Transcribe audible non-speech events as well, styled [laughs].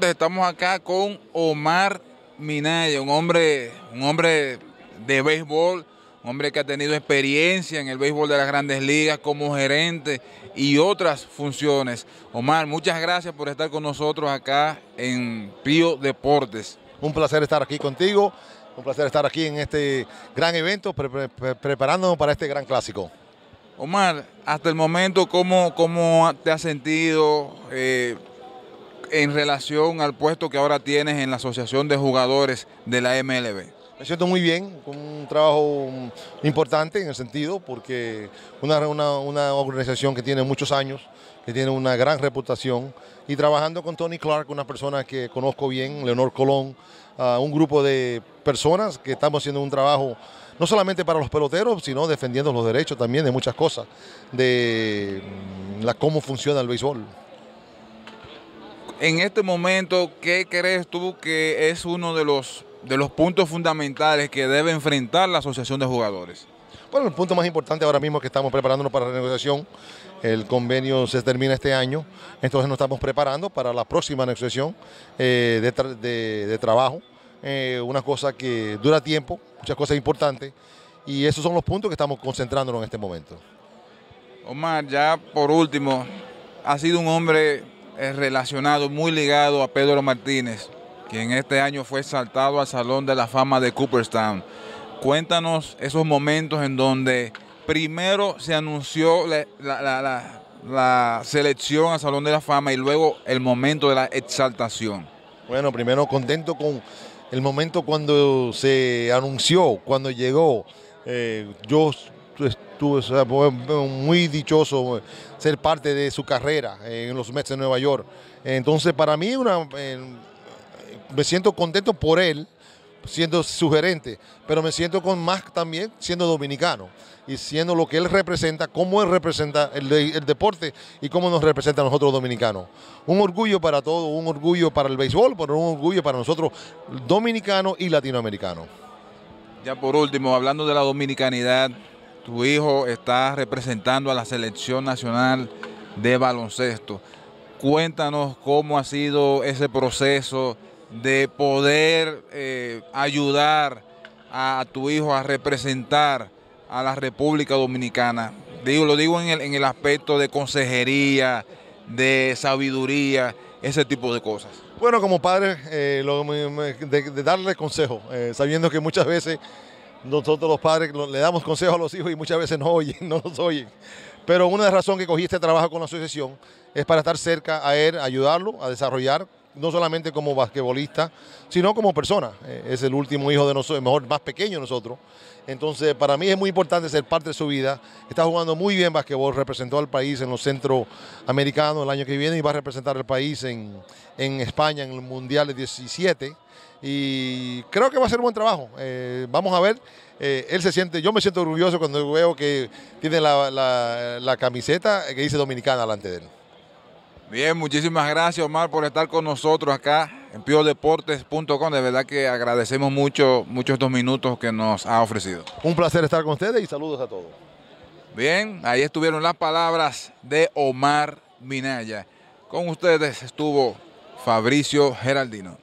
Estamos acá con Omar Minaya, un hombre, un hombre de béisbol, hombre que ha tenido experiencia en el béisbol de las grandes ligas como gerente y otras funciones. Omar, muchas gracias por estar con nosotros acá en Pío Deportes. Un placer estar aquí contigo, un placer estar aquí en este gran evento, preparándonos para este gran clásico. Omar, hasta el momento, ¿cómo, cómo te has sentido eh, en relación al puesto que ahora tienes en la Asociación de Jugadores de la MLB? Me siento muy bien, con un trabajo um, importante en el sentido, porque una, organización que tiene muchos años, que tiene una gran reputación, y trabajando con Tony Clark, una persona que conozco bien, Leonor Colón, un grupo de personas que estamos haciendo un trabajo no solamente para los peloteros, sino defendiendo los derechos también de muchas cosas, de mm, la, cómo funciona el béisbol. En este momento, ¿qué crees tú que es uno de los de los puntos fundamentales que debe enfrentar la asociación de jugadores? Bueno, el punto más importante ahora mismo es que estamos preparándonos para la negociación, El convenio se termina este año, entonces nos estamos preparando para la próxima negociación eh, de, trabajo. Eh, una cosa que dura tiempo, muchas cosas importantes, y esos son los puntos que estamos concentrándonos en este momento. Omar, ya por último, ha sido un hombre eh, relacionado, muy ligado a Pedro Martínez quien este año fue saltado al Salón de la Fama de Cooperstown. Cuéntanos esos momentos en donde primero se anunció la, selección al Salón de la Fama y luego el momento de la exaltación. Bueno, primero contento con el momento cuando se anunció, cuando llegó. Eh, yo estuve muy dichoso ser parte de su carrera eh, en los meses de Nueva York. Entonces, para mí, una, eh, me siento contento por él, siendo su gerente... pero me siento con más también siendo dominicano y siendo lo que él representa, cómo él representa el, deporte y cómo nos representa a nosotros dominicanos. Un orgullo para todo, un orgullo para el béisbol, pero un orgullo para nosotros dominicanos y latinoamericanos. Ya por último, hablando de la dominicanidad, tu hijo está representando a la selección nacional de baloncesto. Cuéntanos cómo ha sido ese proceso de poder eh, ayudar a, tu hijo a representar a la República Dominicana. Digo, lo digo en el, aspecto de consejería, de sabiduría, ese tipo de cosas. Bueno, como padre, eh, de, darle consejo, eh, sabiendo que muchas veces nosotros los padres le damos consejo a los hijos y muchas veces no oyen, [laughs] no nos oyen. Pero una de las razones que cogí este trabajo con la asociación es para estar cerca a él, ayudarlo a desarrollar no solamente como basquetbolista, sino como persona. Eh, es el último hijo de nosotros, mejor, más pequeño de nosotros. Entonces, para mí es muy importante ser parte de su vida. Está jugando muy bien basquetbol, representó al país en los centros americanos el año que viene y va a representar al país en, España en el Mundial de 17 y creo que va a ser un buen trabajo. Eh, vamos a ver. Eh, él se siente, yo me siento orgulloso cuando veo que tiene la camiseta que dice Dominicana delante de él. Bien, muchísimas gracias Omar por estar con nosotros acá en piodeportes.com. De verdad que agradecemos mucho, muchos estos minutos que nos ha ofrecido. Un placer estar con ustedes y saludos a todos. Bien, ahí estuvieron las palabras de Omar Minaya. Con ustedes estuvo Fabricio Geraldino.